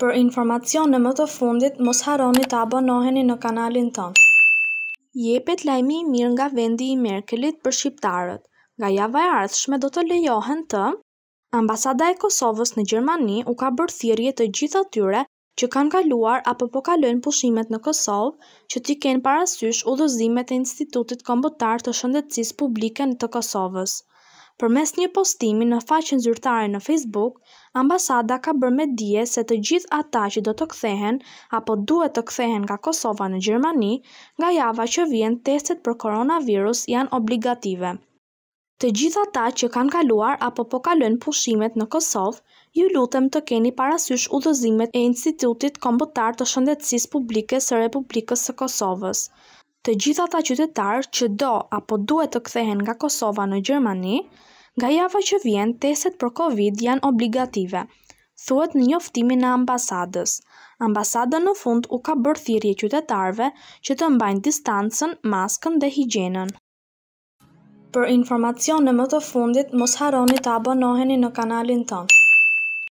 Për informacion në më të fundit, mos haroni të abonoheni në kanalin tonë. Jepet lajmi i mirë nga vendi i Merkelit për shqiptarët. Nga java e ardhshme do të lejohen të Ambasada e Kosovës në Gjermani u ka bërë thirrje të gjithë atyre që kanë kaluar apo po kalojnë pushimet në Kosovë, që të kenë parasysh udhëzimet e Institutit Kombëtar të Shëndetësisë Publike të Kosovës. Për mes një postimi në faqen zyrtare në Facebook, ambasada ka bërë me dje se të gjithë ata që do të kthehen apo duhet të kthehen nga Kosova në Gjermani, nga java që vjen testet për koronavirus janë obligative. Të gjithë ata që kanë kaluar apo po kalojnë pushimet në Kosovë, ju lutem të keni parasysh udhëzimet e Institutit Kombëtar të Shëndetësisë Publike së Republikës së Kosovës. Të gjithë ata qytetarë që do apo duhet të kthehen nga Kosova në Gjermani, Nga java që vjen, testet për Covid janë obligative, thuet në njoftimin në ambasadës. Ambasada në fund u ka bërë thirrje qytetarëve që të mbajnë distancën, maskën dhe higjienën. Për informacione më të fundit, mos harroni të abonoheni në kanalin tonë.